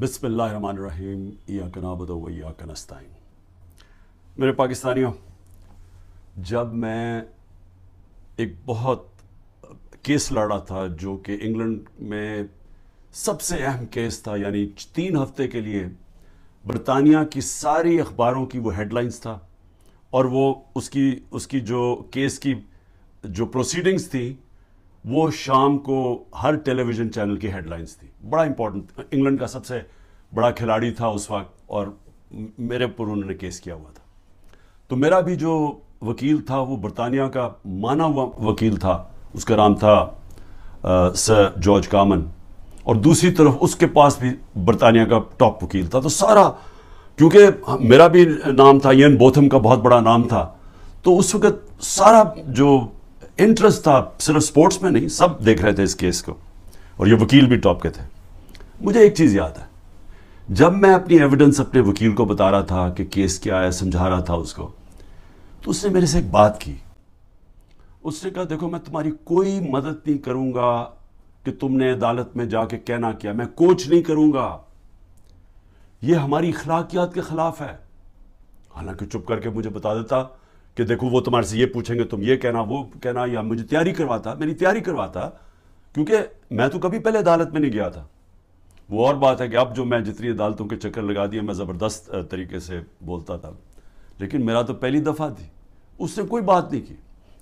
बिसमीम या वयाकनस्ताइन मेरे पाकिस्तानियों जब मैं एक बहुत केस लड़ा था जो कि इंग्लैंड में सबसे अहम केस था यानी तीन हफ्ते के लिए बरतानिया की सारी अखबारों की वो हेडलाइंस था और वो उसकी उसकी जो केस की जो प्रोसीडिंग्स थी वो शाम को हर टेलीविज़न चैनल की हेडलाइंस थी बड़ा इंपॉर्टेंट इंग्लैंड का सबसे बड़ा खिलाड़ी था उस वक्त और मेरे पर उन्होंने केस किया हुआ था तो मेरा भी जो वकील था वो बरतानिया का माना हुआ वकील था उसका नाम था आ, सर जॉर्ज कामन और दूसरी तरफ उसके पास भी बरतानिया का टॉप वकील था तो सारा क्योंकि मेरा भी नाम था यन बोथम का बहुत बड़ा नाम था तो उस वक्त सारा जो इंटरेस्ट था सिर्फ स्पोर्ट्स में नहीं सब देख रहे थे इस केस को और ये वकील भी टॉप के थे मुझे एक चीज़ याद है जब मैं अपनी एविडेंस अपने वकील को बता रहा था कि केस क्या है समझा रहा था उसको तो उसने मेरे से एक बात की उसने कहा देखो मैं तुम्हारी कोई मदद नहीं करूंगा कि तुमने अदालत में जाके कहना किया मैं कोच नहीं करूंगा यह हमारी अखलाकियात के खिलाफ है हालांकि चुप करके मुझे बता देता कि देखो वो तुम्हारे से ये पूछेंगे तुम ये कहना वो कहना या मुझे तैयारी करवाता मेरी तैयारी करवाता क्योंकि मैं तो कभी पहले अदालत में नहीं गया था वो और बात है कि अब जो मैं जितनी अदालतों के चक्कर लगा दिए मैं ज़बरदस्त तरीके से बोलता था लेकिन मेरा तो पहली दफ़ा थी उसने कोई बात नहीं की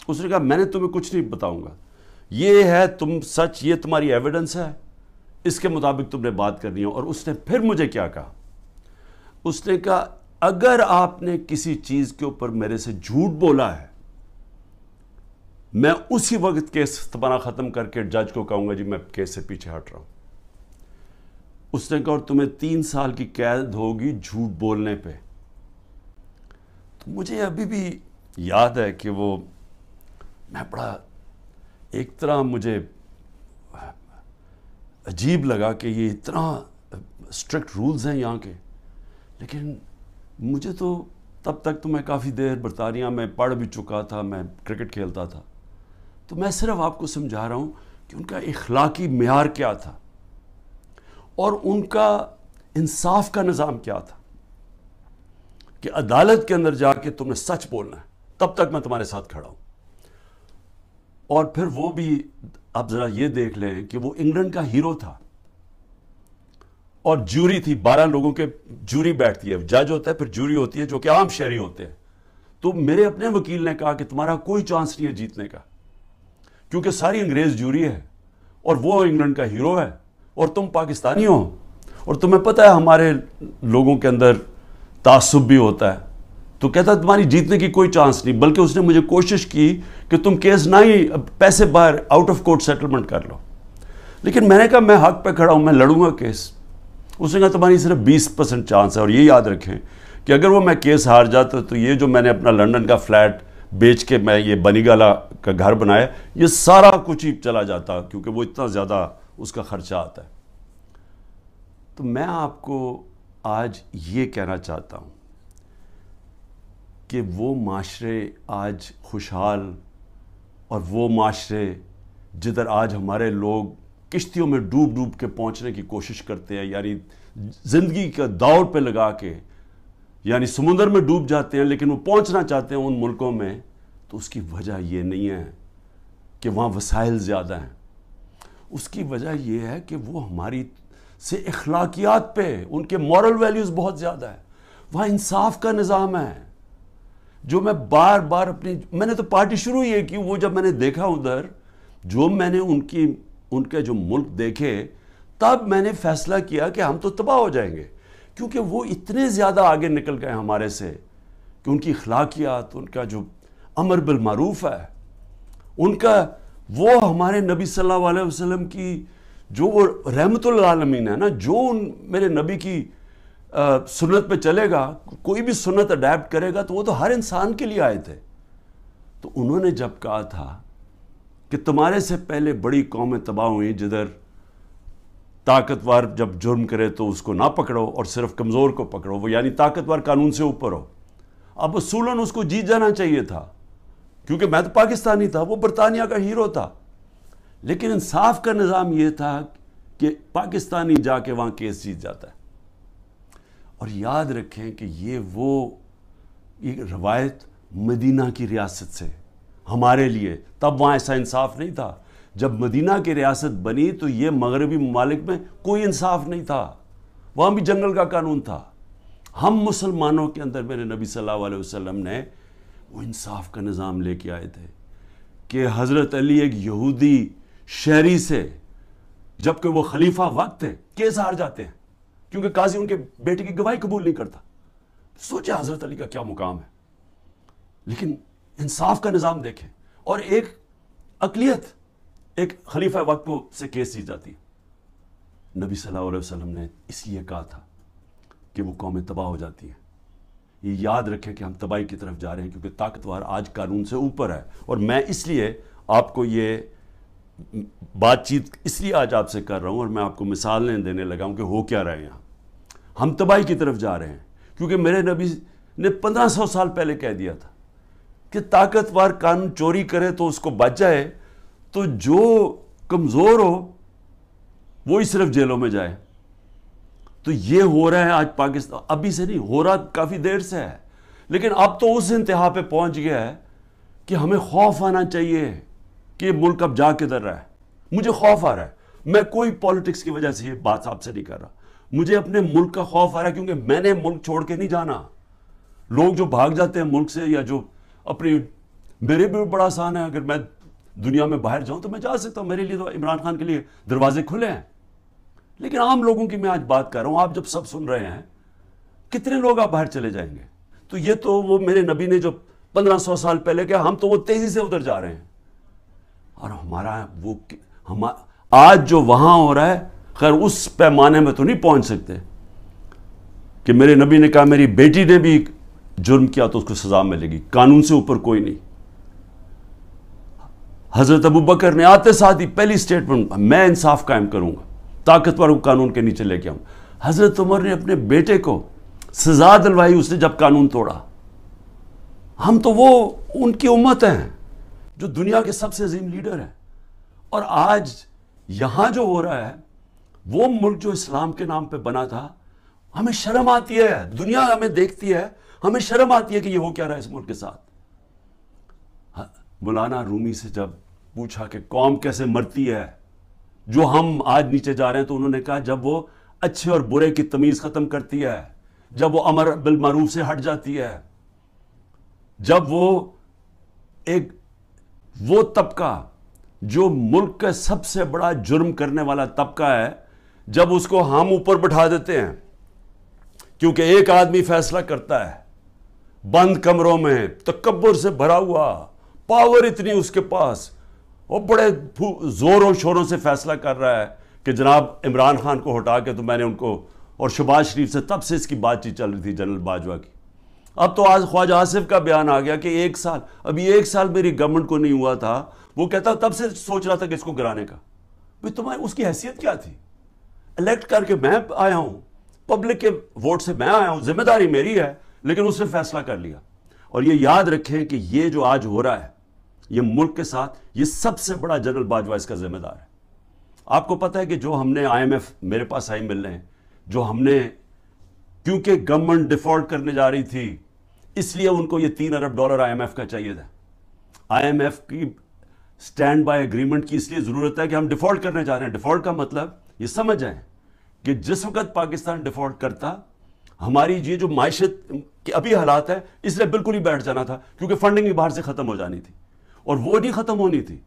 उसने कहा मैंने तुम्हें कुछ नहीं बताऊंगा ये है तुम सच ये तुम्हारी एविडेंस है इसके मुताबिक तुमने बात करनी है और उसने फिर मुझे क्या कहा उसने कहा अगर आपने किसी चीज के ऊपर मेरे से झूठ बोला है मैं उसी वक्त केस तबाना खत्म करके जज को कहूंगा जी मैं केस से पीछे हट रहा हूं उसने कहा और तुम्हें तीन साल की कैद होगी झूठ बोलने पे तो मुझे अभी भी याद है कि वो मैं बड़ा एक तरह मुझे अजीब लगा कि ये इतना स्ट्रिक्ट रूल्स हैं यहाँ के लेकिन मुझे तो तब तक तो मैं काफ़ी देर बरतानिया में पढ़ भी चुका था मैं क्रिकेट खेलता था तो मैं सिर्फ आपको समझा रहा हूँ कि उनका इखलाकी मैार क्या था और उनका इंसाफ का निज़ाम क्या था कि अदालत के अंदर जाके तुमने सच बोलना है तब तक मैं तुम्हारे साथ खड़ा हूँ और फिर वो भी आप ज़रा ये देख लें कि वो इंग्लैंड का हीरो था और जूरी थी बारह लोगों के जूरी बैठती है जज होता है फिर जूरी होती है जो कि आम शहरी होते हैं तो मेरे अपने वकील ने कहा कि तुम्हारा कोई चांस नहीं है जीतने का क्योंकि सारी अंग्रेज जूरी है और वो इंग्लैंड का हीरो है और तुम पाकिस्तानी हो और तुम्हें पता है हमारे लोगों के अंदर तासुब भी होता है तो कहता तुम्हारी जीतने की कोई चांस नहीं बल्कि उसने मुझे कोशिश की कि तुम केस ना ही पैसे बाहर आउट ऑफ कोर्ट सेटलमेंट कर लो लेकिन मैंने कहा मैं हक पे खड़ा हूं मैं लड़ूंगा केस उसने कहा तुम्हारी सिर्फ 20 परसेंट चांस है और ये याद रखें कि अगर वो मैं केस हार जाता तो ये जो मैंने अपना लंदन का फ्लैट बेच के मैं ये बनीगाला का घर बनाया ये सारा कुछ ही चला जाता क्योंकि वो इतना ज़्यादा उसका खर्चा आता है तो मैं आपको आज ये कहना चाहता हूँ कि वो माशरे आज खुशहाल और वो माशरे जिधर आज हमारे लोग किश्तियों में डूब डूब के पहुंचने की कोशिश करते हैं यानी ज़िंदगी का दौड़ पे लगा के यानी समुंदर में डूब जाते हैं लेकिन वो पहुंचना चाहते हैं उन मुल्कों में तो उसकी वजह ये नहीं है कि वहाँ वसाइल ज़्यादा हैं उसकी वजह यह है कि वो हमारी से अखलाकियात पे उनके मॉरल वैल्यूज़ बहुत ज़्यादा है वहाँ इंसाफ का निज़ाम है जो मैं बार बार अपनी मैंने तो पार्टी शुरू ही है कि वो जब मैंने देखा उधर जो मैंने उनकी उनके जो मुल्क देखे तब मैंने फैसला किया कि हम तो तबाह हो जाएंगे क्योंकि वो इतने ज़्यादा आगे निकल गए हमारे से कि उनकी अखलाकियात उनका जो अमर बिलमूफ है उनका वो हमारे नबी सल्लल्लाहु अलैहि वसल्लम की जो वो रहमतुल्लामीन है ना जो उन मेरे नबी की आ, सुन्नत पे चलेगा कोई भी सुन्नत अडेप्ट करेगा तो वो तो हर इंसान के लिए आए थे तो उन्होंने जब कहा था कि तुम्हारे से पहले बड़ी कौमें तबाह हुई जिधर ताकतवर जब जुर्म करे तो उसको ना पकड़ो और सिर्फ कमज़ोर को पकड़ो वो यानी ताकतवर कानून से ऊपर हो अब असूलन उसको जीत जाना चाहिए था क्योंकि मैं तो पाकिस्तानी था वो बरतानिया का हीरो था लेकिन इंसाफ का निज़ाम ये था कि पाकिस्तानी जाके वहाँ केस जीत जाता है और याद रखें कि ये वो ये रवायत मदीना की रियासत से है हमारे लिए तब वहाँ ऐसा इंसाफ नहीं था जब मदीना की रियासत बनी तो ये मगरबी ममालिक में कोई इंसाफ नहीं था वहाँ भी जंगल का कानून था हम मुसलमानों के अंदर मेरे नबी सल्लल्लाहु अलैहि वसल्लम ने वो इंसाफ का निज़ाम लेके आए थे कि हज़रत अली एक यहूदी शहरी से जबकि वो खलीफा वक्त है केस हार जाते हैं क्योंकि काजी उनके बेटे की गवाही कबूल नहीं करता सोचा हज़रत अली का क्या मुकाम है लेकिन इंसाफ का निज़ाम देखें और एक अकलीत एक खलीफा वक्त से केस जीत जाती है नबी सल्लल्लाहु अलैहि वसल्लम ने इसलिए कहा था कि वो कौमें तबाह हो जाती हैं ये याद रखें कि हम तबाही की तरफ जा रहे हैं क्योंकि ताकतवर आज कानून से ऊपर है और मैं इसलिए आपको ये बातचीत इसलिए आज आपसे कर रहा हूँ और मैं आपको मिसालें देने लगा हूँ कि हो क्या रहे यहाँ हम तबाही की तरफ जा रहे हैं क्योंकि मेरे नबी ने पंद्रह सौ साल पहले कह दिया था कि ताकतवर कानून चोरी करे तो उसको बच जाए तो जो कमज़ोर हो वो ही सिर्फ जेलों में जाए तो ये हो रहा है आज पाकिस्तान अभी से नहीं हो रहा काफ़ी देर से है लेकिन अब तो उस इंतहा पे पहुंच गया है कि हमें खौफ आना चाहिए कि मुल्क अब जा किधर रहा है मुझे खौफ आ रहा है मैं कोई पॉलिटिक्स की वजह से ये बात आपसे नहीं कर रहा मुझे अपने मुल्क का खौफ आ रहा है क्योंकि मैंने मुल्क छोड़ के नहीं जाना लोग जो भाग जाते हैं मुल्क से या जो अपनी मेरे भी बड़ा आसान है अगर मैं दुनिया में बाहर जाऊं तो मैं जा सकता हूं मेरे लिए तो इमरान खान के लिए दरवाजे खुले हैं लेकिन आम लोगों की मैं आज बात कर रहा हूं आप जब सब सुन रहे हैं कितने लोग आप बाहर चले जाएंगे तो ये तो वो मेरे नबी ने जो पंद्रह सौ साल पहले किया हम तो वो तेजी से उधर जा रहे हैं और हमारा वो हम आज जो वहां हो रहा है खैर उस पैमाने में तो नहीं पहुंच सकते कि मेरे नबी ने कहा मेरी बेटी ने भी जुर्म किया तो उसको सज़ा मिलेगी कानून से ऊपर कोई नहीं हज़रत अबू बकर ने आते साथ ही पहली स्टेटमेंट मैं इंसाफ कायम करूंगा ताकतवर को कानून के नीचे लेके आऊं हज़रत उमर ने अपने बेटे को सज़ा दिलवाई उसने जब कानून तोड़ा हम तो वो उनकी उम्मत हैं जो दुनिया के सबसे अजीम लीडर हैं और आज यहां जो हो रहा है वो मुल्क जो इस्लाम के नाम पर बना था हमें शर्म आती है दुनिया हमें देखती है हमें शर्म आती है कि ये हो क्या रहा है इस मुल्क के साथ मौलाना रूमी से जब पूछा कि कौम कैसे मरती है जो हम आज नीचे जा रहे हैं तो उन्होंने कहा जब वो अच्छे और बुरे की तमीज़ ख़त्म करती है जब वो अमर मरूफ से हट जाती है जब वो एक वो तबका जो मुल्क का सबसे बड़ा जुर्म करने वाला तबका है जब उसको हम ऊपर बैठा देते हैं क्योंकि एक आदमी फैसला करता है बंद कमरों में तकबर से भरा हुआ पावर इतनी उसके पास और बड़े ज़ोरों शोरों से फैसला कर रहा है कि जनाब इमरान खान को हटा के तो मैंने उनको और शबाज शरीफ से तब से इसकी बातचीत चल रही थी जनरल बाजवा की अब तो आज ख्वाजा आसिफ का बयान आ गया कि एक साल अभी एक साल मेरी गवर्नमेंट को नहीं हुआ था वो कहता तब से सोच रहा था कि इसको गिराने का भाई तुम्हारी उसकी हैसियत क्या थी इलेक्ट करके मैं आया हूँ पब्लिक के वोट से मैं आया हूँ जिम्मेदारी मेरी है लेकिन उसने फैसला कर लिया और ये याद रखें कि ये जो आज हो रहा है ये मुल्क के साथ ये सबसे बड़ा जनरल बाजवा इसका जिम्मेदार है आपको पता है कि जो हमने आईएमएफ मेरे पास आई मिलने हैं जो हमने क्योंकि गवर्नमेंट डिफॉल्ट करने जा रही थी इसलिए उनको ये तीन अरब डॉलर आईएमएफ का चाहिए था आईएमएफ की स्टैंड बाय एग्रीमेंट की इसलिए ज़रूरत है कि हम डिफॉल्ट करने जा रहे हैं डिफॉल्ट का मतलब ये समझ आए कि जिस वक्त पाकिस्तान डिफॉल्ट करता हमारी ये जो मायशत के अभी हालात है इसलिए बिल्कुल ही बैठ जाना था क्योंकि फंडिंग भी बाहर से ख़त्म हो जानी थी और वो नहीं ख़त्म होनी थी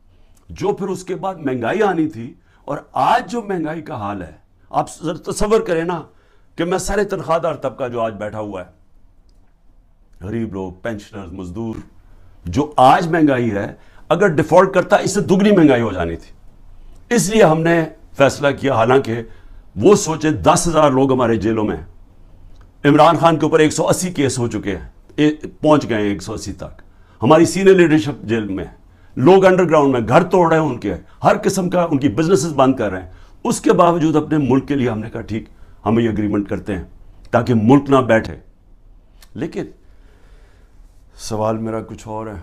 जो फिर उसके बाद महंगाई आनी थी और आज जो महंगाई का हाल है आप तस्वर करें ना कि मैं सारे तनख्वाहदार तबका जो आज बैठा हुआ है गरीब लोग पेंशनर मजदूर जो आज महंगाई है अगर डिफॉल्ट करता इससे दुगनी महंगाई हो जानी थी इसलिए हमने फैसला किया हालांकि वो सोचे दस हज़ार लोग हमारे जेलों में हैं इमरान खान के ऊपर 180 केस हो चुके हैं पहुंच गए हैं अस्सी तक हमारी सीनियर लीडरशिप जेल में लोग अंडरग्राउंड में घर तोड़ रहे हैं उनके हर किस्म का उनकी बिजनेसेस बंद कर रहे हैं उसके बावजूद अपने मुल्क के लिए हमने कहा ठीक हम ये अग्रीमेंट करते हैं ताकि मुल्क ना बैठे लेकिन सवाल मेरा कुछ और है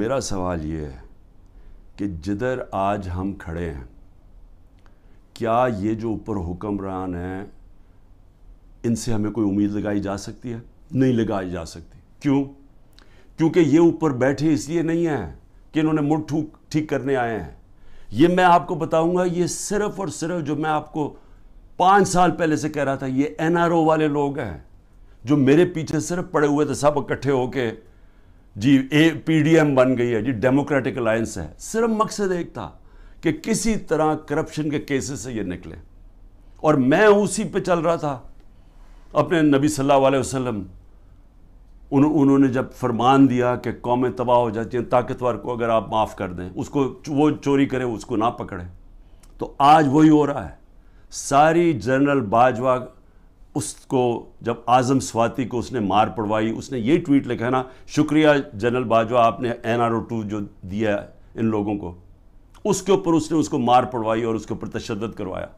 मेरा सवाल ये है कि जिधर आज हम खड़े हैं क्या ये जो ऊपर हुक्मरान हैं इनसे हमें कोई उम्मीद लगाई जा सकती है नहीं लगाई जा सकती क्यों क्योंकि ये ऊपर बैठे इसलिए नहीं हैं कि इन्होंने मुड़ ठूक ठीक करने आए हैं ये मैं आपको बताऊंगा ये सिर्फ और सिर्फ जो मैं आपको पाँच साल पहले से कह रहा था ये एनआरओ वाले लोग हैं जो मेरे पीछे सिर्फ पड़े हुए थे सब इकट्ठे होके जी ए पी बन गई है जी डेमोक्रेटिक अलायंस है सिर्फ मकसद एक था कि किसी तरह करप्शन के केसेस से ये निकले और मैं उसी पे चल रहा था अपने नबी सल्लल्लाहु अलैहि वसल्लम उन, उन्होंने जब फरमान दिया कि कौमें तबाह हो जाती हैं ताकतवर को अगर आप माफ़ कर दें उसको वो चोरी करें उसको ना पकड़ें तो आज वही हो रहा है सारी जनरल बाजवा उसको जब आज़म स्वाति को उसने मार पड़वाई उसने ये ट्वीट लिखा है ना शुक्रिया जनरल बाजवा आपने एन आर ओ टू जो दिया है इन लोगों को उसके ऊपर उसने उसको मार पड़वाई और उसके ऊपर तशद करवाया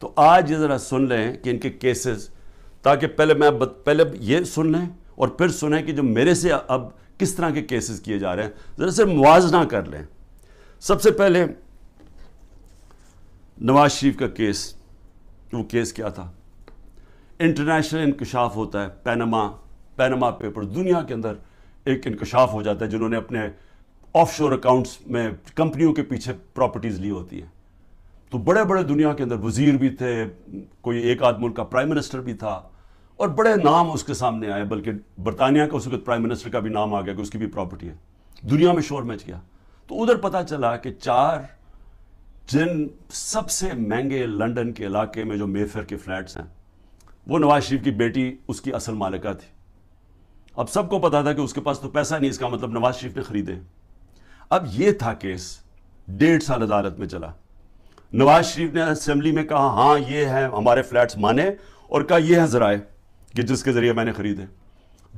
तो आज ये ज़रा सुन लें कि इनके केसेस ताकि पहले मैं पहले ये सुन लें और फिर सुने कि जो मेरे से अब किस तरह के केसेस किए जा रहे हैं ज़रा से मुआजना कर लें सबसे पहले नवाज शरीफ का केस वो केस क्या था इंटरनेशनल इंकशाफ होता है पैनमा पैनमा पेपर दुनिया के अंदर एक इंकशाफ हो जाता है जिन्होंने अपने ऑफशोर अकाउंट्स में कंपनियों के पीछे प्रॉपर्टीज़ ली होती हैं तो बड़े बड़े दुनिया के अंदर वजीर भी थे कोई एक आदमी मुल्क का प्राइम मिनिस्टर भी था और बड़े नाम उसके सामने आए बल्कि बरतानिया का उस वक्त प्राइम मिनिस्टर का भी नाम आ गया कि उसकी भी प्रॉपर्टी है दुनिया में शोर मच गया तो उधर पता चला कि चार जिन सबसे महंगे लंदन के इलाके में जो मेफेयर के फ्लैट्स हैं वो नवाज शरीफ की बेटी उसकी असल मालिका थी अब सबको पता था कि उसके पास तो पैसा नहीं इसका मतलब नवाज शरीफ ने खरीदे अब ये था केस डेढ़ साल अदालत में चला नवाज शरीफ ने असेंबली में कहा हाँ ये है हमारे फ्लैट्स माने और कहा यह है जराए कि जिसके ज़रिए मैंने ख़रीदे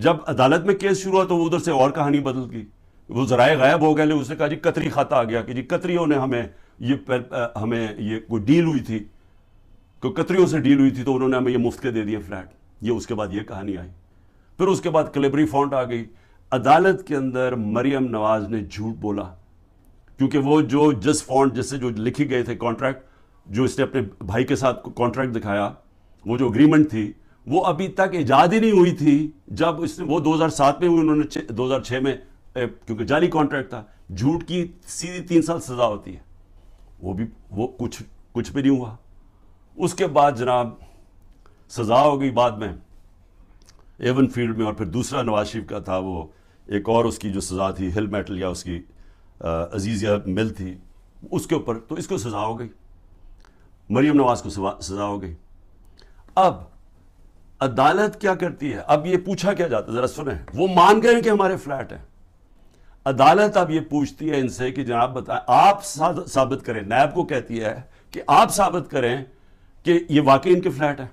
जब अदालत में केस शुरू हुआ तो उधर से और कहानी बदल गई वो ज़राए गायब हो गए उसने कहा जी कतरी खाता आ गया कि जी कतरियों ने हमें ये पर, हमें ये कोई डील हुई थी तो कतरियों से डील हुई थी तो उन्होंने हमें ये मुफ्त के दे दिए फ्लैट ये उसके बाद ये कहानी आई फिर उसके बाद कलेबरी फॉन्ट आ गई अदालत के अंदर मरियम नवाज ने झूठ बोला क्योंकि वो जो जिस फॉन्ट जिससे जो लिखी गए थे कॉन्ट्रैक्ट जो इसने अपने भाई के साथ कॉन्ट्रैक्ट दिखाया वो जो अग्रीमेंट थी वो अभी तक ईजाद ही नहीं हुई थी जब इसने वो 2007 में हुई उन्होंने 2006 में क्योंकि जाली कॉन्ट्रैक्ट था झूठ की सीधी तीन साल सज़ा होती है वो भी वो कुछ कुछ भी नहीं हुआ उसके बाद जनाब सज़ा हो गई बाद में एवन फील्ड में और फिर दूसरा नवाज शरीफ का था वो एक और उसकी जो सज़ा थी हिल मेटल या उसकी अजीज़िया मिल थी उसके ऊपर तो इसको सज़ा हो गई मरियम नवाज को सज़ा हो गई अब अदालत क्या करती है अब ये पूछा क्या जाता है ज़रा सुने वो मान गए कि हमारे फ्लैट हैं अदालत अब ये पूछती है इनसे कि जनाब बताए आप साबित करें नैब को कहती है कि आप साबित करें कि ये वाकई इनके फ्लैट है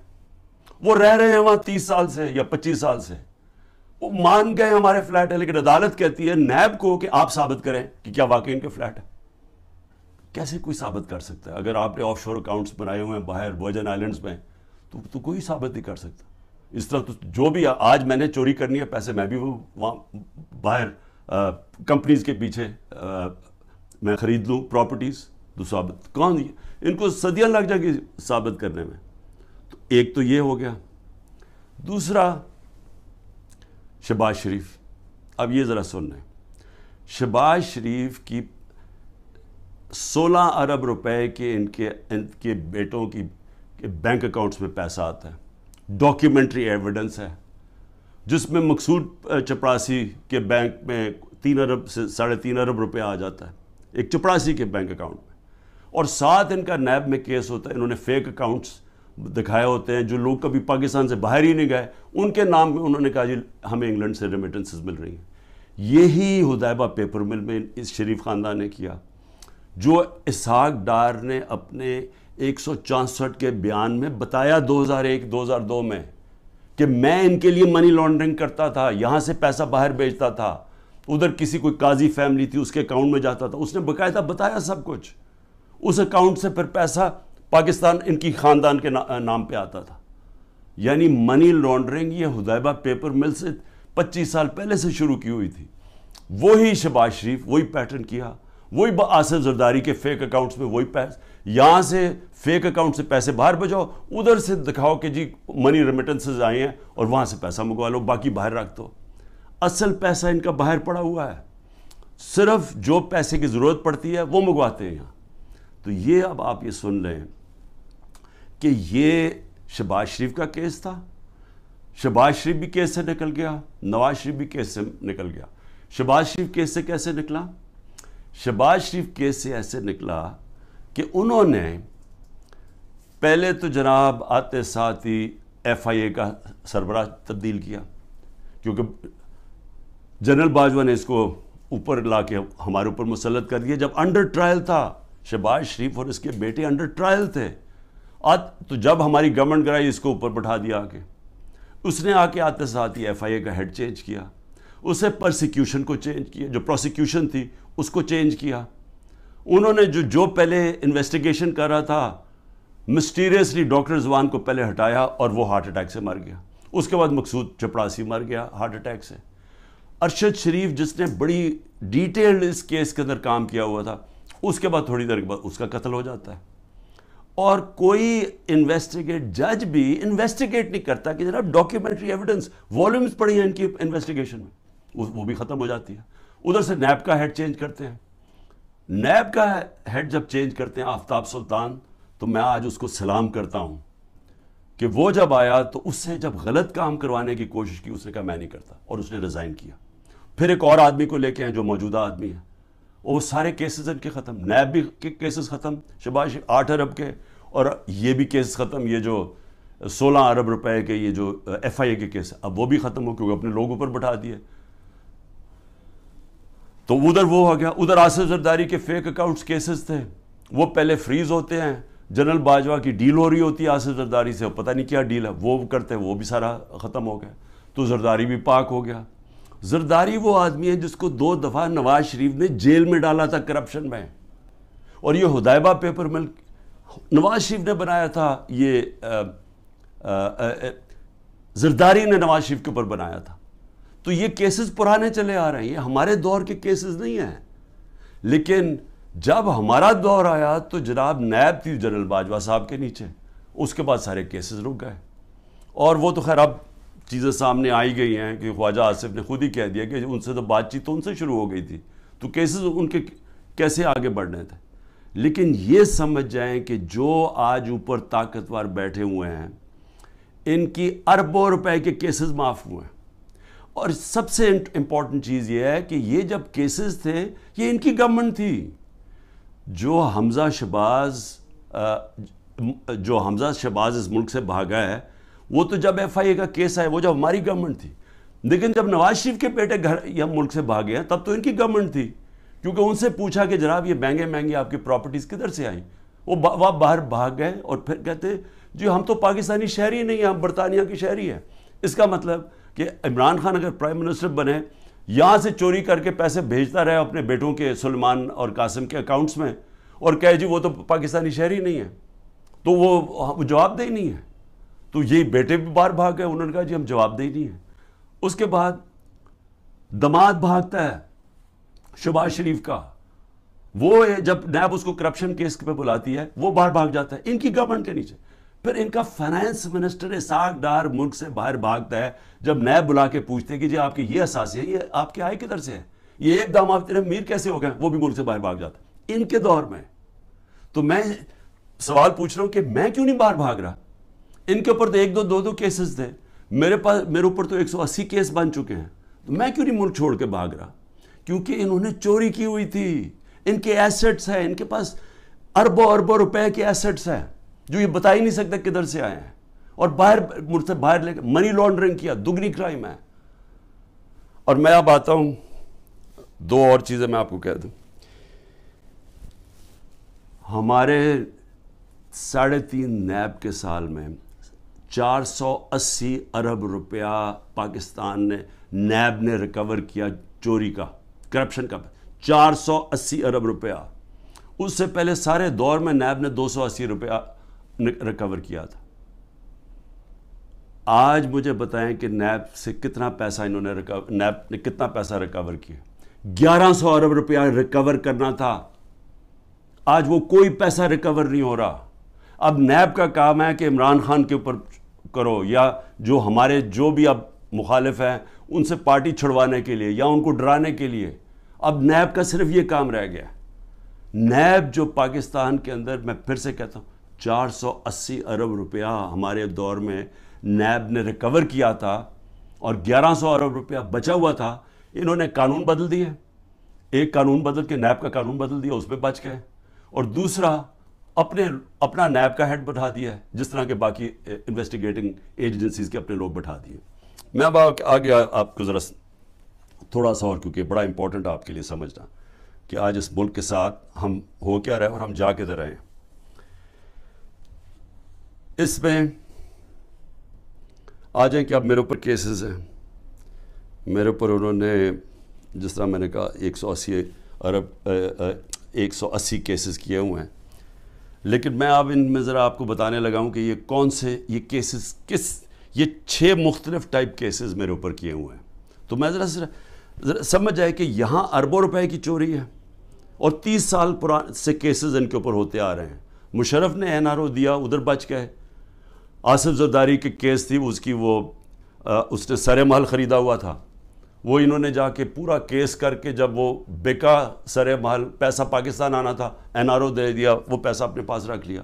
वो रह रहे हैं वहां तीस साल से या पच्चीस साल से वो मान गए हमारे फ्लैट है लेकिन अदालत कहती है नैब को कि आप साबित करें कि क्या वाकई इनके फ्लैट है कैसे कोई साबित कर सकता है अगर आपने ऑफशोर अकाउंट्स बनाए हुए हैं बाहर वर्जन आइलैंड्स में तो, तो कोई साबित नहीं कर सकता इस तरह तो जो भी आ, आज मैंने चोरी करनी है पैसे मैं भी वो वहाँ बाहर कंपनीज के पीछे आ, मैं ख़रीद लूँ प्रॉपर्टीज़ तो साबित कौन ये इनको सदियाँ लग जाएगी साबित करने में तो एक तो ये हो गया दूसरा शहबाज शरीफ अब ये ज़रा सुन रहे शबाज शरीफ की 16 अरब रुपए के इनके इनके बेटों की के बैंक अकाउंट्स में पैसा आता है डॉक्यूमेंट्री एविडेंस है जिसमें मकसूद चपरासी के बैंक में तीन अरब से साढ़े तीन अरब रुपया आ जाता है एक चपरासी के बैंक अकाउंट में और साथ इनका नैब में केस होता है इन्होंने फेक अकाउंट्स दिखाए होते हैं जो लोग कभी पाकिस्तान से बाहर ही नहीं गए उनके नाम में उन्होंने कहा जी हमें इंग्लैंड से रेमिटेंसेस मिल रही हैं यही हदायबा पेपर मिल में इस शरीफ ख़ानदान ने किया जो इसहाक डार ने अपने एक के बयान में बताया 2001-2002 में कि मैं इनके लिए मनी लॉन्ड्रिंग करता था यहाँ से पैसा बाहर भेजता था उधर किसी कोई काजी फैमिली थी उसके अकाउंट में जाता था उसने बकायदा बताया सब कुछ उस अकाउंट से फिर पैसा पाकिस्तान इनकी ख़ानदान के ना, नाम पे आता था यानी मनी लॉन्ड्रिंग ये हदयबा पेपर मिल से 25 साल पहले से शुरू की हुई थी वही शबाज शरीफ वही पैटर्न किया वही आसिफ जरदारी के फेक अकाउंट्स में वही पैस यहाँ से फेक अकाउंट से पैसे बाहर भजाओ उधर से दिखाओ कि जी मनी रेमिटेंसेज आए हैं और वहाँ से पैसा मंगवा लो बाकी बाहर रख दो असल पैसा इनका बाहर पड़ा हुआ है सिर्फ जो पैसे की ज़रूरत पड़ती है वो मंगवाते हैं यहाँ तो ये अब आप ये सुन लें कि ये शबाज शरीफ का केस था शहबाज शरीफ भी केस से निकल गया नवाज शरीफ भी केस से निकल गया शबाज शरीफ केस से कैसे निकला शबाज शरीफ केस से ऐसे निकला कि उन्होंने पहले तो जनाब आते साथ ही एफ आई ए का सरबराह तब्दील किया क्योंकि जनरल बाजवा ने इसको ऊपर ला के हमारे ऊपर मुसलत कर दिया जब अंडर ट्रायल था शहबाज शरीफ और इसके बेटे अंडर ट्रायल थे आज तो जब हमारी गवर्नमेंट कराई इसको ऊपर बैठा दिया आके उसने आके आते साथ ही एफ आई ए का हेड चेंज किया उसे प्रोसिक्यूशन को चेंज किया जो प्रोसिक्यूशन थी उसको चेंज किया उन्होंने जो जो पहले इन्वेस्टिगेशन कर रहा था मिस्टीरियसली डॉक्टर जवान को पहले हटाया और वो हार्ट अटैक से मर गया उसके बाद मकसूद चपड़ासी मर गया हार्ट अटैक से अरशद शरीफ जिसने बड़ी डिटेल्ड इस केस के अंदर काम किया हुआ था उसके बाद थोड़ी देर के बाद उसका कत्ल हो जाता है और कोई इन्वेस्टिगेट जज भी इन्वेस्टिगेट नहीं करता कि जरा डॉक्यूमेंट्री एविडेंस वॉल्यूम्स पड़ी हैं इनकी इन्वेस्टिगेशन में वो भी ख़त्म हो जाती है उधर से नैब का हेड चेंज करते हैं नैब का हेड जब चेंज करते हैं आफ्ताब सुल्तान तो मैं आज उसको सलाम करता हूँ कि वो जब आया तो उससे जब गलत काम करवाने की कोशिश की उसने कहा मैं नहीं करता और उसने रिज़ाइन किया फिर एक और आदमी को लेके हैं जो मौजूदा आदमी है वो सारे केसेस इनके ख़त्म नैब भी के केसेस ख़त्म शबाश आठ अरब के और ये भी केस ख़त्म ये जो सोलह अरब रुपए के ये जो एफ आई ए के केस अब वो भी ख़त्म हो क्योंकि अपने लोगों पर बैठा दिए तो उधर वो हो गया उधर आसिफ जरदारी के फेक अकाउंट्स केसेस थे वो पहले फ्रीज होते हैं जनरल बाजवा की डील हो रही होती है आसिफ जरदारी से पता नहीं क्या डील है वो करते हैं वो भी सारा ख़त्म हो गया तो जरदारी भी पाक हो गया जरदारी वो आदमी है जिसको दो दफ़ा नवाज शरीफ ने जेल में डाला था करप्शन में और ये हदायबा पेपर मिल नवाज शरीफ ने बनाया था ये जरदारी ने नवाज शरीफ के ऊपर बनाया था तो ये केसेस पुराने चले आ रहे हैं ये हमारे दौर के केसेस नहीं हैं लेकिन जब हमारा दौर आया तो जनाब नायब थी जनरल बाजवा साहब के नीचे उसके बाद सारे केसेस रुक गए और वो तो खैर अब चीज़ें सामने आई गई हैं कि ख्वाजा आसिफ ने खुद ही कह दिया कि उनसे तो बातचीत तो उनसे शुरू हो गई थी तो केसेस उनके कैसे आगे बढ़ रहे थे लेकिन ये समझ जाएँ कि जो आज ऊपर ताकतवर बैठे हुए हैं इनकी अरबों रुपए के केसेस माफ़ हुए हैं और सबसे इंपॉर्टेंट चीज़ ये है कि ये जब केसेस थे ये इनकी गवर्नमेंट थी जो हमजा शबाज जो हमजा शबाज इस मुल्क से भागा है वो तो जब एफ आई ए का केस आया वो जब हमारी गवर्नमेंट थी लेकिन जब नवाज शरीफ के बेटे घर या मुल्क से भागे हैं तब तो इनकी गवर्नमेंट थी क्योंकि उनसे पूछा कि जनाब ये महंगे महंगे आपकी प्रॉपर्टीज़ किधर से आई वो वह बाहर भाग गए और फिर कहते जी हम तो पाकिस्तानी शहरी नहीं हम बरतानिया के शहरी हैं इसका मतलब कि इमरान खान अगर प्राइम मिनिस्टर बने यहाँ से चोरी करके पैसे भेजता रहे अपने बेटों के सलमान और कासिम के अकाउंट्स में और कहे जी वो तो पाकिस्तानी शहरी नहीं है तो वो जवाबदेही नहीं है तो ये बेटे भी बाहर भाग गए उन्होंने कहा जी हम दे नहीं है उसके बाद दमाद भागता है शुबाज शरीफ का वो जब नैब उसको करप्शन केस पे बुलाती है वो बाहर भाग जाता है इनकी गवर्नमेंट के नीचे फिर इनका फाइनेंस मिनिस्टर इसाक डार मुल्क से बाहर भागता है जब नए बुला के पूछते हैं कि जी आपके ये असासी है ये आपके आय किधर से है ये एकदम आप तेरे मीर कैसे हो गए वो भी मुल्क से बाहर भाग जाता इनके दौर में तो मैं सवाल पूछ रहा हूं कि मैं क्यों नहीं बाहर भाग रहा इनके ऊपर तो एक दो दो दो केसेस थे मेरे पास मेरे ऊपर तो 180 केस बन चुके हैं तो मैं क्यों नहीं मुल्क छोड़ के भाग रहा क्योंकि इन्होंने चोरी की हुई थी इनके एसेट्स हैं इनके पास अरबों अरबों रुपए के एसेट्स हैं जो ये बता ही नहीं सकता किधर से आए हैं और बाहर मुझसे बाहर लेकर मनी लॉन्ड्रिंग किया दुगनी क्राइम है और मैं अब आता हूं दो और चीज़ें मैं आपको कह दू हमारे साढ़े तीन नैब के साल में 480 अरब रुपया पाकिस्तान ने नैब ने रिकवर किया चोरी का करप्शन का 480 अरब रुपया उससे पहले सारे दौर में नैब ने 280 रुपया रिकवर किया था आज मुझे बताएं कि नैब से कितना पैसा इन्होंने रिकवर नैब ने कितना पैसा रिकवर किया ग्यारह सौ अरब रुपया रिकवर करना था आज वो कोई पैसा रिकवर नहीं हो रहा अब नैब का काम है कि इमरान खान के ऊपर करो या जो हमारे जो भी अब मुखालिफ हैं उनसे पार्टी छुड़वाने के लिए या उनको डराने के लिए अब नैब का सिर्फ ये काम रह गया नैब जो पाकिस्तान के अंदर मैं फिर से कहता हूँ 480 अरब रुपया हमारे दौर में नैब ने रिकवर किया था और 1100 अरब रुपया बचा हुआ था इन्होंने कानून बदल दिए एक कानून बदल के नैब का कानून बदल दिया उस पर बच गए और दूसरा अपने अपना नैब का हेड बैठा दिया है जिस तरह के बाकी इन्वेस्टिगेटिंग एजेंसीज के अपने लोग बैठा दिए मैं अब आगे आपको ज़रा थोड़ा सा और क्योंकि बड़ा इंपॉर्टेंट आपके लिए समझना कि आज इस मुल्क के साथ हम हो क्या रहे हैं और हम जा किधर रहे हैं इसमें आ जाए कि अब मेरे ऊपर केसेस हैं मेरे ऊपर उन्होंने जिस तरह मैंने कहा एक सौ अस्सी अरब एक सौ अस्सी केसेस किए हुए हैं लेकिन मैं अब इनमें ज़रा आपको बताने लगा हूँ कि ये कौन से ये केसेस किस ये छः मुख्तलिफ टाइप केसेस मेरे ऊपर किए हुए हैं तो मैं ज़रा ज़रा समझ आए कि यहाँ अरबों रुपए की चोरी है और तीस साल पुरा से केसेस इनके ऊपर होते आ रहे हैं मुशरफ ने एन दिया उधर बच गए आसफ जरदारी के केस थी उसकी वो आ, उसने सर महल ख़रीदा हुआ था वो इन्होंने जाके पूरा केस करके जब वो बेका सर महल पैसा पाकिस्तान आना था एनआरओ दे दिया वो पैसा अपने पास रख लिया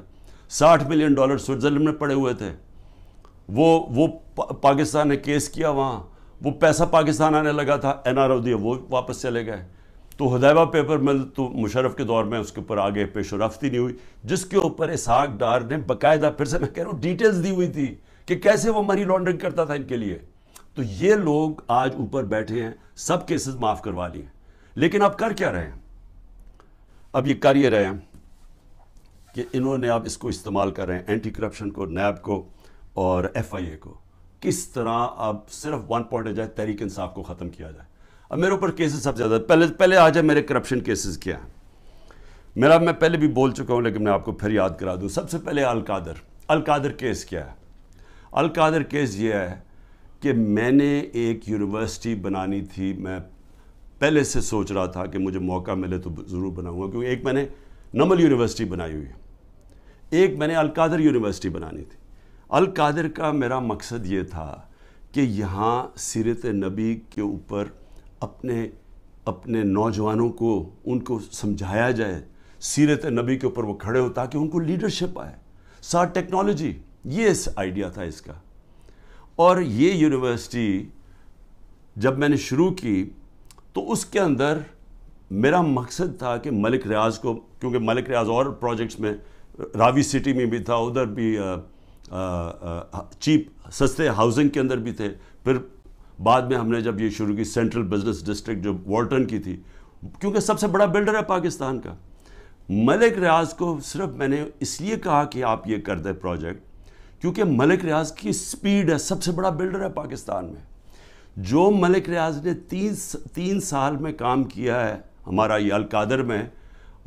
साठ मिलियन डॉलर स्विट्ज़रलैंड में पड़े हुए थे वो वो पाकिस्तान ने केस किया वहाँ वो पैसा पाकिस्तान आने लगा था ओ दिए वो वापस चले गए तो हदैबा पेपर मिल तो मुशरफ के दौर में उसके ऊपर आगे पेश रफ्ती नहीं हुई जिसके ऊपर इसहाक डार ने बाकायदा फिर से मैं कह रहा हूँ डिटेल्स दी हुई थी कि कैसे वो मनी लॉन्ड्रिंग करता था इनके लिए तो ये लोग आज ऊपर बैठे हैं सब केसेस माफ़ करवा लिए लेकिन आप कर क्या रहे हैं अब ये कर ये रहे हैं कि इन्होंने आप इसको इस्तेमाल कर रहे हैं एंटी करप्शन को नैब को और एफ आई ए को किस तरह अब सिर्फ वन पॉइंट जाए तहरीक इंसाफ को ख़त्म किया जाए अब मेरे ऊपर केसेस सबसे ज़्यादा पहले पहले आ जाए मेरे करप्शन केसेस क्या हैं मेरा मैं पहले भी बोल चुका हूँ लेकिन मैं आपको फिर याद करा दूँ सबसे पहले अलकादर अलकादर केस क्या है अलकादर केस ये है कि मैंने एक यूनिवर्सिटी बनानी थी मैं पहले से सोच रहा था कि मुझे मौका मिले तो ज़रूर बनाऊंगा क्योंकि एक मैंने नमल यूनिवर्सिटी बनाई हुई है एक मैंने अलकादर यूनिवर्सिटी बनानी थी अलकादर का मेरा मकसद ये था कि यहाँ सीरत नबी के ऊपर अपने अपने नौजवानों को उनको समझाया जाए सीरत नबी के ऊपर वो खड़े हो ताकि उनको लीडरशिप आए साथ टेक्नोलॉजी ये आइडिया था इसका और ये यूनिवर्सिटी जब मैंने शुरू की तो उसके अंदर मेरा मकसद था कि मलिक रियाज को क्योंकि मलिक रियाज और प्रोजेक्ट्स में रावी सिटी में भी था उधर भी आ, आ, आ, चीप सस्ते हाउसिंग के अंदर भी थे फिर बाद में हमने जब ये शुरू की सेंट्रल बिजनेस डिस्ट्रिक्ट जो वॉल्टन की थी क्योंकि सबसे बड़ा बिल्डर है पाकिस्तान का मलिक रियाज को सिर्फ मैंने इसलिए कहा कि आप ये कर दें प्रोजेक्ट क्योंकि मलिक रियाज की स्पीड है सबसे बड़ा बिल्डर है पाकिस्तान में जो मलिक रियाज ने तीन तीन साल में काम किया है हमारा ये अलकादर में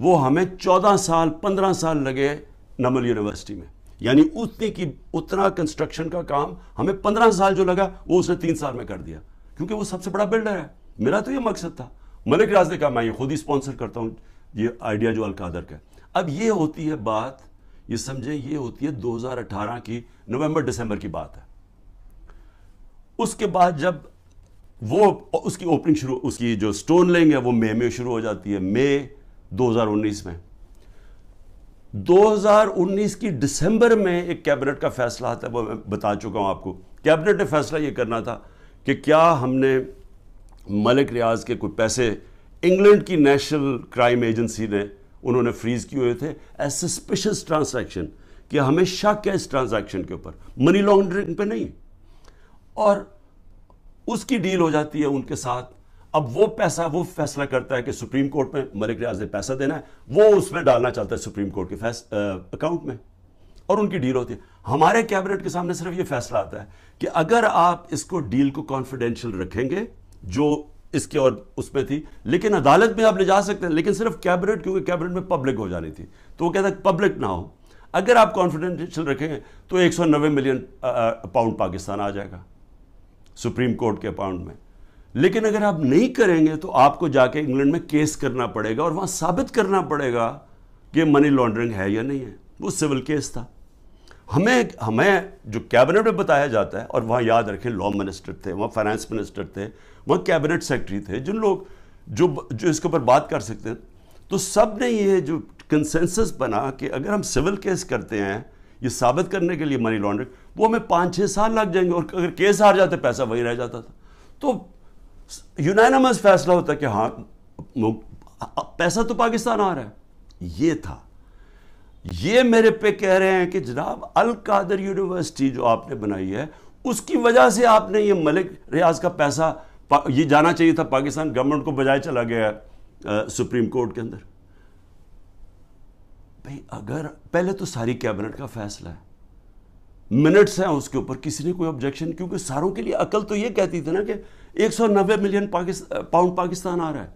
वो हमें चौदह साल पंद्रह साल लगे नमल यूनिवर्सिटी में यानी उतनी की उतना कंस्ट्रक्शन का काम हमें पंद्रह साल जो लगा वो उसने तीन साल में कर दिया क्योंकि वो सबसे बड़ा बिल्डर है मेरा तो ये मकसद था मलिक राज ने कहा मैं ये खुद ही स्पॉन्सर करता हूँ ये आइडिया जो अलकादर का अब ये होती है बात ये समझे ये होती है 2018 की नवंबर दिसंबर की बात है उसके बाद जब वो उसकी ओपनिंग शुरू उसकी जो स्टोन लेंगे वो मई में शुरू हो जाती है मई 2019 में 2019 की दिसंबर में एक कैबिनेट का फैसला था वो मैं बता चुका हूँ आपको कैबिनेट ने फैसला ये करना था कि क्या हमने मलिक रियाज के कुछ पैसे इंग्लैंड की नेशनल क्राइम एजेंसी ने उन्होंने फ्रीज किए हुए थे एज सस्पिशस ट्रांजैक्शन कि हमें शक है इस ट्रांजैक्शन के ऊपर मनी लॉन्ड्रिंग पे नहीं और उसकी डील हो जाती है उनके साथ अब वो पैसा वो फैसला करता है कि सुप्रीम कोर्ट में मलिक रियाज ने पैसा देना है वो उसमें डालना चाहता है सुप्रीम कोर्ट के अकाउंट में और उनकी डील होती है हमारे कैबिनेट के सामने सिर्फ ये फैसला आता है कि अगर आप इसको डील को कॉन्फिडेंशियल रखेंगे जो इसके और उसमें थी लेकिन अदालत में आप ले जा सकते हैं लेकिन सिर्फ कैबिनेट क्योंकि कैबिनेट में पब्लिक हो जानी थी तो वो कहता है पब्लिक ना हो अगर आप कॉन्फिडेंशियल रखेंगे तो एक मिलियन पाउंड पाकिस्तान आ जाएगा सुप्रीम कोर्ट के अकाउंट में लेकिन अगर आप नहीं करेंगे तो आपको जाके इंग्लैंड में केस करना पड़ेगा और वहाँ साबित करना पड़ेगा कि मनी लॉन्ड्रिंग है या नहीं है वो सिविल केस था हमें हमें जो कैबिनेट में बताया जाता है और वहाँ याद रखें लॉ मिनिस्टर थे वहाँ फाइनेंस मिनिस्टर थे वहाँ कैबिनेट सेक्रेटरी थे जिन लोग जो जो इसके ऊपर बात कर सकते हैं तो सब ने ये जो कंसेंसस बना कि अगर हम सिविल केस करते हैं ये साबित करने के लिए मनी लॉन्ड्रिंग वो हमें पाँच छः साल लग जाएंगे और अगर केस हार जाते पैसा वही रह जाता था तो यूनानमस फैसला होता कि हाँ पैसा तो पाकिस्तान आ रहा है ये था ये मेरे पे कह रहे हैं कि जनाब अल कादर यूनिवर्सिटी जो आपने बनाई है उसकी वजह से आपने ये मलिक रियाज का पैसा ये जाना चाहिए था पाकिस्तान गवर्नमेंट को बजाय चला गया आ, सुप्रीम कोर्ट के अंदर भाई अगर पहले तो सारी कैबिनेट का फैसला है मिनट्स हैं उसके ऊपर किसी ने कोई ऑब्जेक्शन क्योंकि सारों के लिए अकल तो ये कहती थी ना कि 190 मिलियन पाकिस्तान पाउंड पाकिस्तान आ रहा है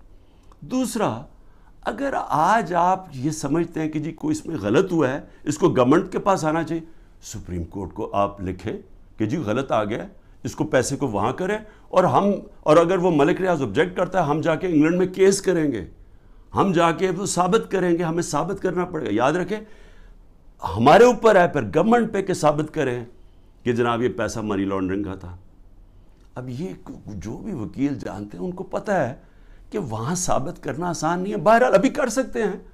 दूसरा अगर आज आप ये समझते हैं कि जी कोई इसमें गलत हुआ है इसको गवर्नमेंट के पास आना चाहिए सुप्रीम कोर्ट को आप लिखें कि जी गलत आ गया इसको पैसे को वहाँ करें और हम और अगर वो मलिक रियाज ऑब्जेक्ट करता है हम जाके इंग्लैंड में केस करेंगे हम जाके वो साबित करेंगे हमें साबित करना पड़ेगा याद रखें हमारे ऊपर है पर गवर्नमेंट पे के साबित करें कि जनाब ये पैसा मनी लॉन्ड्रिंग का था अब ये जो भी वकील जानते हैं उनको पता है कि वहाँ साबित करना आसान नहीं है बहरहाल अभी कर सकते हैं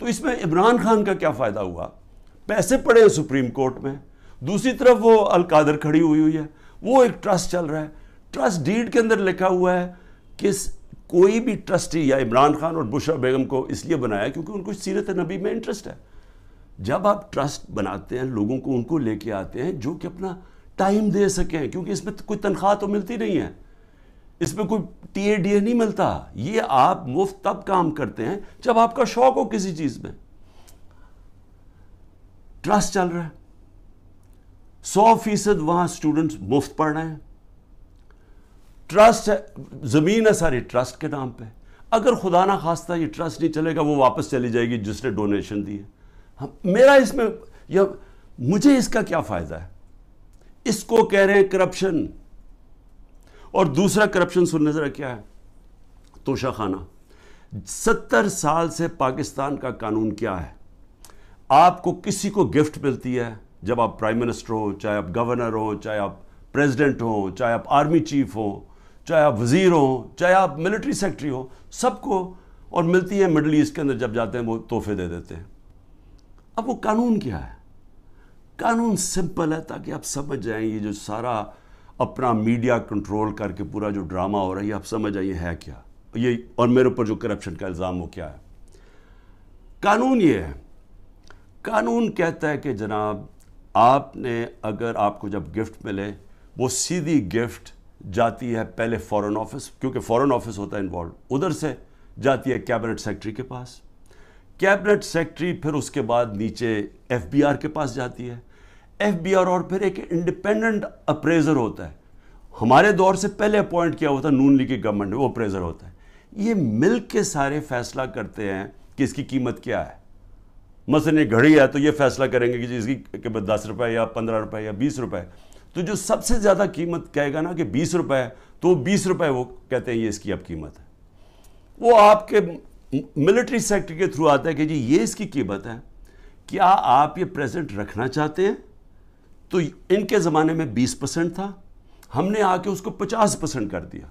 तो इसमें इमरान खान का क्या फ़ायदा हुआ पैसे पड़े हैं सुप्रीम कोर्ट में दूसरी तरफ वो अलकादर खड़ी हुई हुई है वो एक ट्रस्ट चल रहा है ट्रस्ट डीड के अंदर लिखा हुआ है कि कोई भी ट्रस्टी या इमरान खान और बुशरा बेगम को इसलिए बनाया क्योंकि उनको सीरत नबी में इंटरेस्ट है जब आप ट्रस्ट बनाते हैं लोगों को उनको लेके आते हैं जो कि अपना टाइम दे सकें क्योंकि इसमें तो कोई तनख्वाह तो मिलती नहीं है इसमें कोई टी ए डी ए नहीं मिलता ये आप मुफ्त तब काम करते हैं जब आपका शौक हो किसी चीज में ट्रस्ट चल रहा है सौ फीसद वहां स्टूडेंट्स मुफ्त पढ़ रहे हैं ट्रस्ट है जमीन है सारी ट्रस्ट के नाम पे अगर खुदा ना खास्ता ये ट्रस्ट नहीं चलेगा वो वापस चली जाएगी जिसने डोनेशन दी है मेरा इसमें या मुझे इसका क्या फ़ायदा है इसको कह रहे हैं करप्शन और दूसरा करप्शन सुनने जरा क्या है तोशा खाना सत्तर साल से पाकिस्तान का कानून क्या है आपको किसी को गिफ्ट मिलती है जब आप प्राइम मिनिस्टर हो चाहे आप गवर्नर हो चाहे आप प्रेसिडेंट हो चाहे आप आर्मी चीफ हो चाहे आप वज़ीर हो चाहे आप मिलिट्री सेक्रेटरी हो सबको और मिलती है मिडल ईस्ट के अंदर जब जाते हैं वो तोहफे दे देते हैं अब वो कानून क्या है कानून सिंपल है ताकि आप समझ जाएं ये जो सारा अपना मीडिया कंट्रोल करके पूरा जो ड्रामा हो रहा है ये आप समझ आइए है क्या ये और मेरे ऊपर जो करप्शन का इल्ज़ाम वो क्या है कानून ये है कानून कहता है कि जनाब आपने अगर आपको जब गिफ्ट मिले वो सीधी गिफ्ट जाती है पहले फॉरेन ऑफिस क्योंकि फॉरेन ऑफिस होता है इन्वॉल्व उधर से जाती है कैबिनेट सेक्रेटरी के पास कैबिनेट सेक्रेटरी फिर उसके बाद नीचे एफबीआर के पास जाती है एफबीआर और फिर एक इंडिपेंडेंट अप्रेजर होता है हमारे दौर से पहले अपॉइंट किया हुआ था नून लीग की गवर्नमेंट में वो अप्रेजर होता है ये मिल के सारे फैसला करते हैं कि इसकी कीमत क्या है मसलन ये घड़ी है तो ये फैसला करेंगे कि इसकी कीमत दस रुपए या पंद्रह रुपए या बीस रुपए तो जो सबसे ज़्यादा कीमत कहेगा ना कि बीस रुपए तो बीस रुपए वो कहते हैं ये इसकी अब कीमत है वो आपके मिलिट्री सेक्टर के थ्रू आता है कि जी ये इसकी कीमत है क्या आप ये प्रेजेंट रखना चाहते हैं तो इनके ज़माने में 20 परसेंट था हमने आके उसको 50 परसेंट कर दिया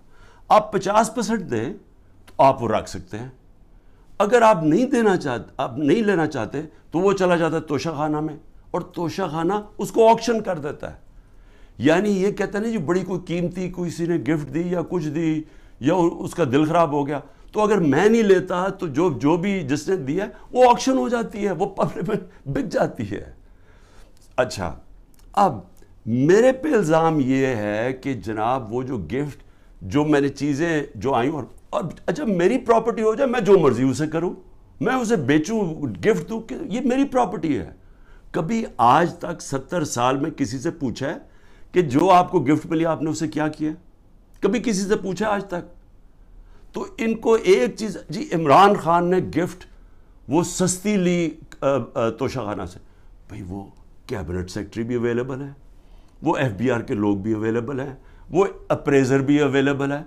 आप 50 परसेंट दें तो आप वो रख सकते हैं अगर आप नहीं देना चाहते आप नहीं लेना चाहते तो वो चला जाता है तोशा खाना में और तोशा खाना उसको ऑप्शन कर देता है यानी ये कहता नहीं जी बड़ी कोई कीमती किसी ने गिफ्ट दी या कुछ दी या उसका दिल ख़राब हो गया तो अगर मैं नहीं लेता तो जो जो भी जिसने दिया वो ऑक्शन हो जाती है वो पब्लिक में बिक जाती है अच्छा अब मेरे पे इल्ज़ाम ये है कि जनाब वो जो गिफ्ट जो मैंने चीज़ें जो आई और, और अच्छा मेरी प्रॉपर्टी हो जाए मैं जो मर्ज़ी उसे करूँ मैं उसे बेचूँ गिफ्ट दूँ कि ये मेरी प्रॉपर्टी है कभी आज तक सत्तर साल में किसी से पूछा है कि जो आपको गिफ्ट मिली आपने उसे क्या किया कभी किसी से पूछा आज तक तो इनको एक चीज़ जी इमरान खान ने गिफ्ट वो सस्ती ली तोशा खाना से भाई वो कैबिनेट सेक्रेटरी भी अवेलेबल है वो एफ बी आर के लोग भी अवेलेबल हैं वो अप्रेजर भी अवेलेबल है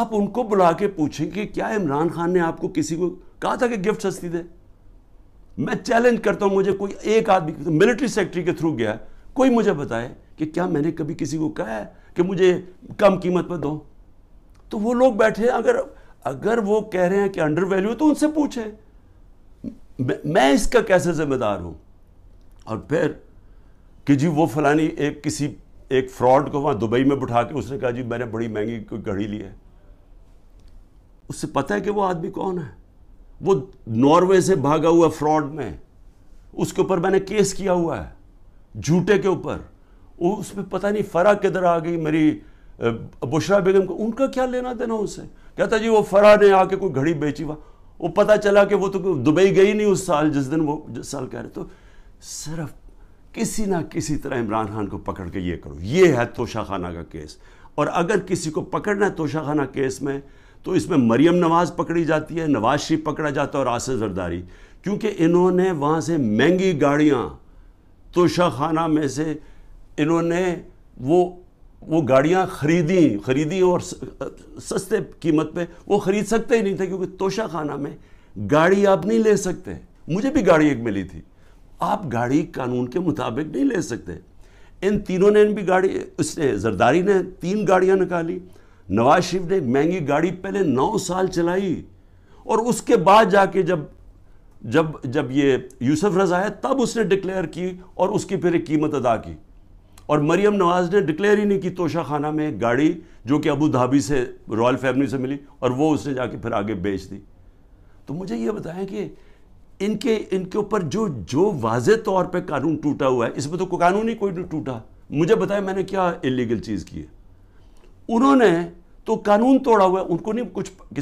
आप उनको बुला के पूछें कि क्या इमरान खान ने आपको किसी को कहा था कि गिफ्ट सस्ती दे मैं चैलेंज करता हूं मुझे कोई एक आदमी मिलिट्री सेक्रेटरी के थ्रू गया कोई मुझे बताए कि क्या मैंने कभी किसी को कहा है कि मुझे कम कीमत पर दो तो वो लोग बैठे अगर अगर वो कह रहे हैं कि अंडर वैल्यू तो उनसे पूछें मैं इसका कैसे जिम्मेदार हूं और फिर कि जी वो फलानी एक किसी एक फ्रॉड को वहां दुबई में बिठा के उसने कहा जी मैंने बड़ी महंगी कोई घड़ी ली है उससे पता है कि वो आदमी कौन है वो नॉर्वे से भागा हुआ फ्रॉड में उसके ऊपर मैंने केस किया हुआ है झूठे के ऊपर उसमें पता नहीं फ़रा किधर आ गई मेरी बुशरा बेगम को उनका क्या लेना देना उससे कहता जी वो फरा ने आके कोई घड़ी बेची हुआ वो पता चला कि वो तो दुबई गई नहीं उस साल जिस दिन वो जिस साल कह रहे तो सिर्फ किसी ना किसी तरह इमरान खान को पकड़ के ये करो ये है तोशा खाना का केस और अगर किसी को पकड़ना है तोशा खाना केस में तो इसमें मरियम नवाज़ पकड़ी जाती है नवाज शरीफ पकड़ा जाता है और आसिफ जरदारी क्योंकि इन्होंने वहाँ से महंगी गाड़ियाँ तोशा खाना में से इन्होंने वो वो गाड़ियाँ खरीदी खरीदी और सस्ते कीमत पे वो ख़रीद सकते ही नहीं थे क्योंकि तोशा खाना में गाड़ी आप नहीं ले सकते मुझे भी गाड़ी एक मिली थी आप गाड़ी कानून के मुताबिक नहीं ले सकते इन तीनों ने भी गाड़ी उसने जरदारी ने तीन गाड़ियाँ निकाली नवाज शरीफ ने महंगी गाड़ी पहले नौ साल चलाई और उसके बाद जाके जब जब जब ये यूसुफ रजा है तब उसने डिक्लेयर की और उसकी फिर एक कीमत अदा की और मरियम नवाज ने डिक्लेयर ही नहीं की तोशा खाना में एक गाड़ी जो कि अबू धाबी से रॉयल फैमिली से मिली और वो उसने जाके फिर आगे बेच दी तो मुझे ये बताएं कि इनके इनके ऊपर जो जो वाज तौर पे कानून टूटा हुआ है इसमें तो कोई कानून ही कोई नहीं टूटा मुझे बताएं मैंने क्या इलीगल चीज़ की है उन्होंने तो कानून तोड़ा हुआ है उनको नहीं कुछ